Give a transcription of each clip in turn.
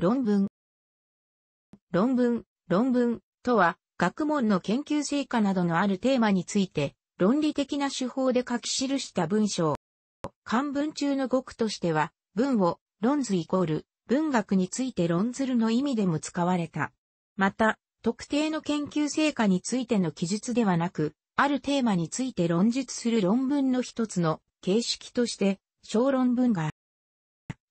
論文。論文、論文とは、学問の研究成果などのあるテーマについて、論理的な手法で書き記した文章。漢文中の語句としては、文を、論図イコール、文学について論ずるの意味でも使われた。また、特定の研究成果についての記述ではなく、あるテーマについて論述する論文の一つの形式として、小論文が、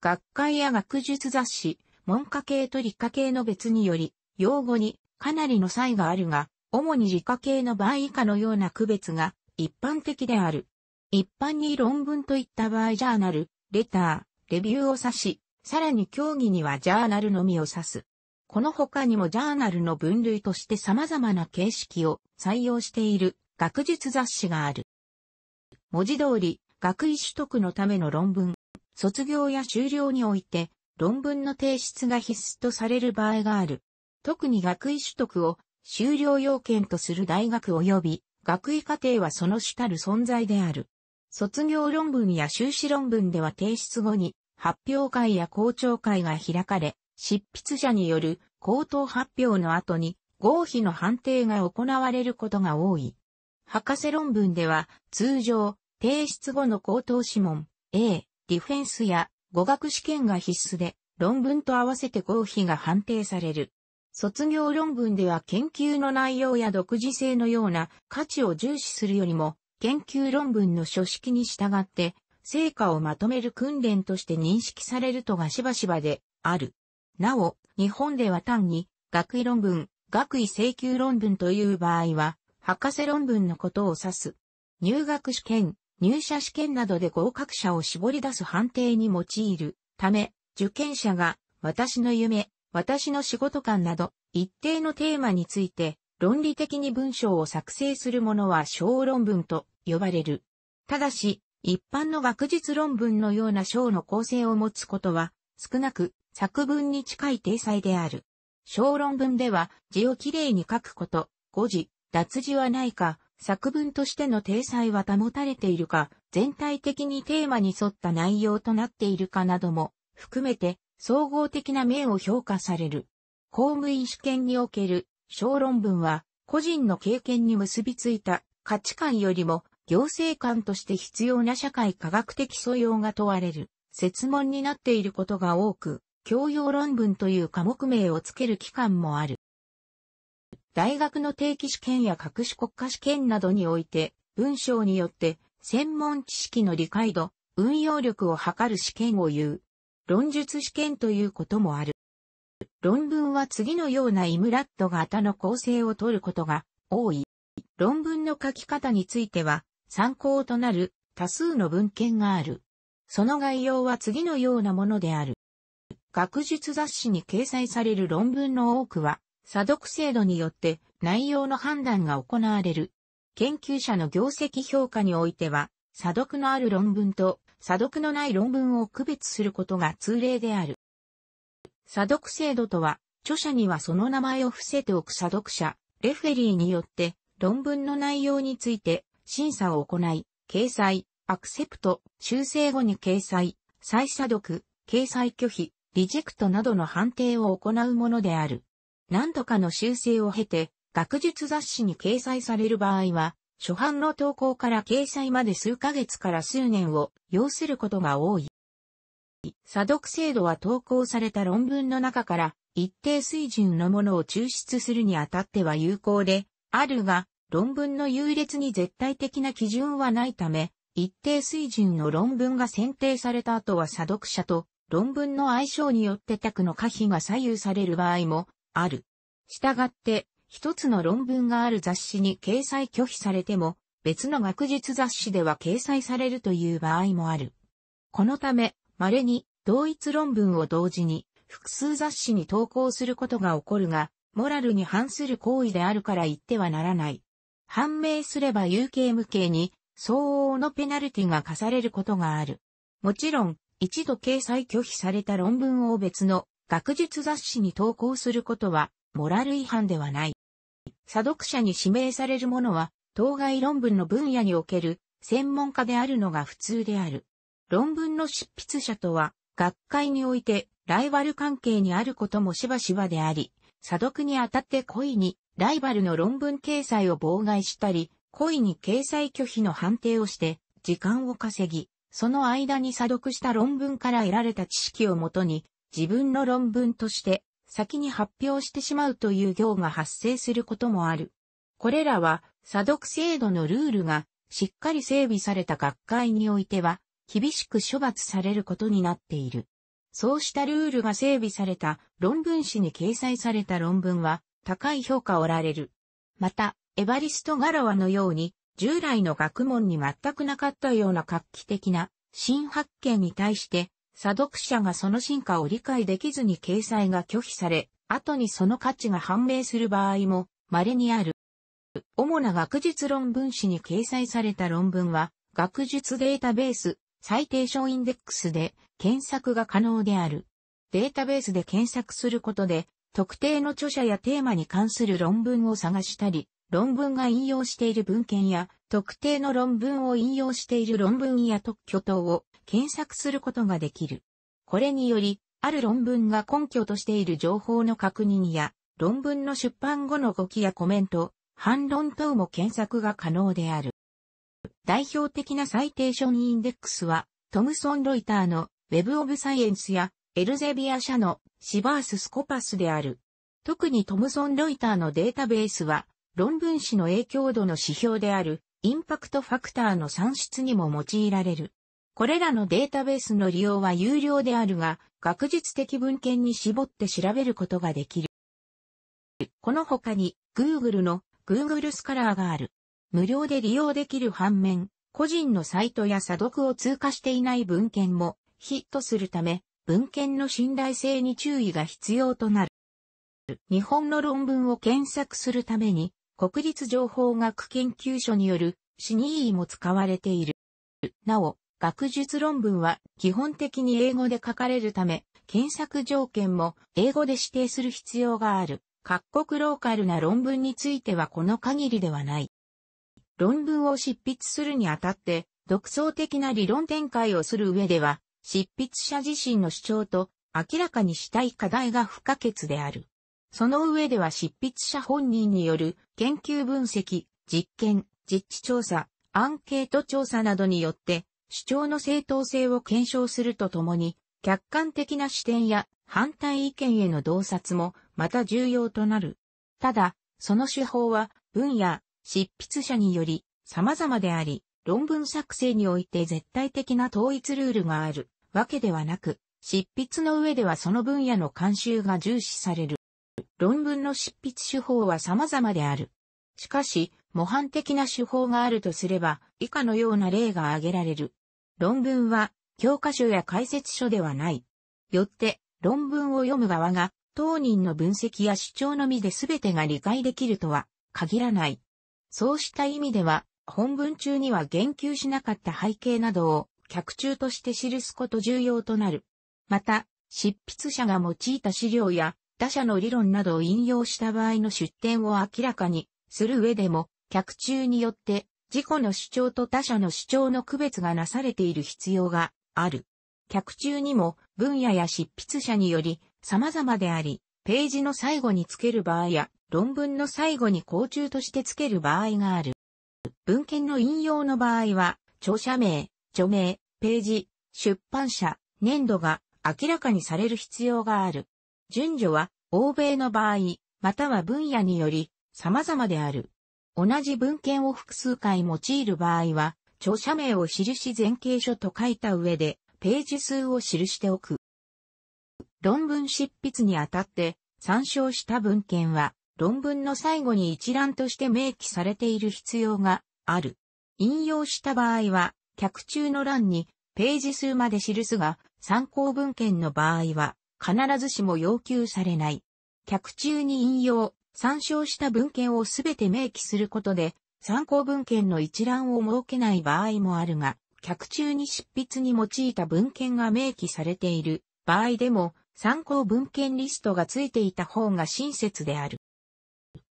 学会や学術雑誌、文科系と理科系の別により、用語にかなりの差異があるが、主に理科系の場合以下のような区別が一般的である。一般に論文といった場合ジャーナル、レター、レビューを指し、さらに競技にはジャーナルのみを指す。この他にもジャーナルの分類として様々な形式を採用している学術雑誌がある。文字通り、学位取得のための論文、卒業や終了において論文の提出が必須とされる場合がある。特に学位取得を修了要件とする大学及び学位課程はその主たる存在である。卒業論文や修士論文では提出後に発表会や校長会が開かれ、執筆者による口頭発表の後に合否の判定が行われることが多い。博士論文では通常提出後の口頭諮問 A、ディフェンスや語学試験が必須で、論文と合わせて合否が判定される。卒業論文では研究の内容や独自性のような価値を重視するよりも、研究論文の書式に従って、成果をまとめる訓練として認識されるとがしばしばである。なお、日本では単に、学位論文、学位請求論文という場合は、博士論文のことを指す。入学試験、入社試験などで合格者を絞り出す判定に用いるため、受験者が私の夢、私の仕事観など一定のテーマについて論理的に文章を作成するものは小論文と呼ばれる。ただし、一般の学術論文のような章の構成を持つことは少なく作文に近い体裁である。小論文では字をきれいに書くこと、誤字、脱字はないか、作文としての体裁は保たれているか、全体的にテーマに沿った内容となっているかなども含めて総合的な面を評価される。公務員試験における小論文は個人の経験に結びついた価値観よりも行政官として必要な社会科学的素養が問われる、説問になっていることが多く、教養論文という科目名をつける機関もある。大学の定期試験や各種国家試験などにおいて、文章によって専門知識の理解度、運用力を測る試験を言う。論述試験ということもある。論文は次のようなイムラット型の構成を取ることが多い。論文の書き方については参考となる多数の文献がある。その概要は次のようなものである。学術雑誌に掲載される論文の多くは査読制度によって内容の判断が行われる。研究者の業績評価においては、査読のある論文と査読のない論文を区別することが通例である。査読制度とは、著者にはその名前を伏せておく査読者、レフェリーによって論文の内容について審査を行い、掲載、アクセプト、修正後に掲載、再査読、掲載拒否、リジェクトなどの判定を行うものである。何度かの修正を経て、学術雑誌に掲載される場合は、初版の投稿から掲載まで数ヶ月から数年を要することが多い。査読制度は投稿された論文の中から一定水準のものを抽出するにあたっては有効であるが、論文の優劣に絶対的な基準はないため、一定水準の論文が選定された後は査読者と論文の相性によって客の可否が左右される場合もある。したがって、一つの論文がある雑誌に掲載拒否されても、別の学術雑誌では掲載されるという場合もある。このため、稀に同一論文を同時に複数雑誌に投稿することが起こるが、モラルに反する行為であるから言ってはならない。判明すれば有形無形に相応のペナルティが課されることがある。もちろん、一度掲載拒否された論文を別の学術雑誌に投稿することはモラル違反ではない。査読者に指名される者は、当該論文の分野における専門家であるのが普通である。論文の執筆者とは、学会においてライバル関係にあることもしばしばであり、査読にあたって故意にライバルの論文掲載を妨害したり、故意に掲載拒否の判定をして、時間を稼ぎ、その間に査読した論文から得られた知識をもとに、自分の論文として先に発表してしまうという行が発生することもある。これらは、査読制度のルールがしっかり整備された学会においては、厳しく処罰されることになっている。そうしたルールが整備された論文誌に掲載された論文は高い評価を得られる。また、エバリスト・ガラワのように従来の学問に全くなかったような画期的な新発見に対して査読者がその進化を理解できずに掲載が拒否され、後にその価値が判明する場合も稀にある。主な学術論文誌に掲載された論文は、学術データベース、サイテーションインデックスで検索が可能である。データベースで検索することで、特定の著者やテーマに関する論文を探したり、論文が引用している文献や、特定の論文を引用している論文や特許等を検索することができる。これにより、ある論文が根拠としている情報の確認や、論文の出版後の動きやコメント、反論等も検索が可能である。代表的なサイテーションインデックスは、トムソン・ロイターの Web of Science やエルゼビア社のシバース・スコパスである。特にトムソン・ロイターのデータベースは論文誌の影響度の指標であるインパクトファクターの算出にも用いられる。これらのデータベースの利用は有料であるが、学術的文献に絞って調べることができる。この他に Google の Google スカラーがある。無料で利用できる反面、個人のサイトや査読を通過していない文献もヒットするため、文献の信頼性に注意が必要となる。日本の論文を検索するために、国立情報学研究所によるシニーも使われている。なお、学術論文は基本的に英語で書かれるため、検索条件も英語で指定する必要がある。各国ローカルな論文についてはこの限りではない。論文を執筆するにあたって、独創的な理論展開をする上では、執筆者自身の主張と明らかにしたい課題が不可欠である。その上では執筆者本人による研究分析、実験、実地調査、アンケート調査などによって主張の正当性を検証するとともに、客観的な視点や反対意見への洞察もまた重要となる。ただ、その手法は分野、執筆者により様々であり、論文作成において絶対的な統一ルールがあるわけではなく、執筆の上ではその分野の慣習が重視される。論文の執筆手法は様々である。しかし、模範的な手法があるとすれば、以下のような例が挙げられる。論文は、教科書や解説書ではない。よって、論文を読む側が、当人の分析や主張のみで全てが理解できるとは、限らない。そうした意味では、本文中には言及しなかった背景などを、客中として記すこと重要となる。また、執筆者が用いた資料や他社の理論などを引用した場合の出典を明らかにする上でも、客中によって自己の主張と他社の主張の区別がなされている必要がある。客中にも分野や執筆者により様々であり、ページの最後につける場合や論文の最後に講中としてつける場合がある。文献の引用の場合は、著者名、著名、ページ、出版社、年度が明らかにされる必要がある。順序は、欧米の場合、または分野により、様々である。同じ文献を複数回用いる場合は、著者名を記し前景書と書いた上で、ページ数を記しておく。論文執筆にあたって、参照した文献は、論文の最後に一覧として明記されている必要がある。引用した場合は、客中の欄にページ数まで記すが、参考文献の場合は、必ずしも要求されない。客中に引用、参照した文献をすべて明記することで、参考文献の一覧を設けない場合もあるが、客中に執筆に用いた文献が明記されている場合でも、参考文献リストが付いていた方が親切である。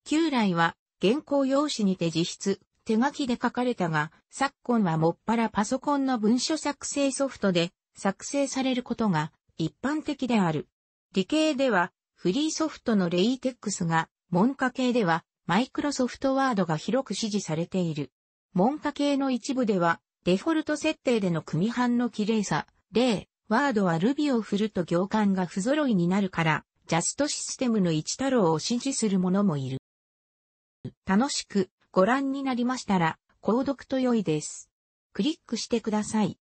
旧来は原稿用紙にて自筆、手書きで書かれたが、昨今はもっぱらパソコンの文書作成ソフトで作成されることが一般的である。理系では、フリーソフトのレイテックスが、文科系では、マイクロソフトワードが広く支持されている。文科系の一部では、デフォルト設定での組版の綺麗さ、例、ワードは Ruby を振ると行間が不揃いになるから、ジャストシステムの一太郎を支持する者もいる。楽しくご覧になりましたら、購読と良いです。クリックしてください。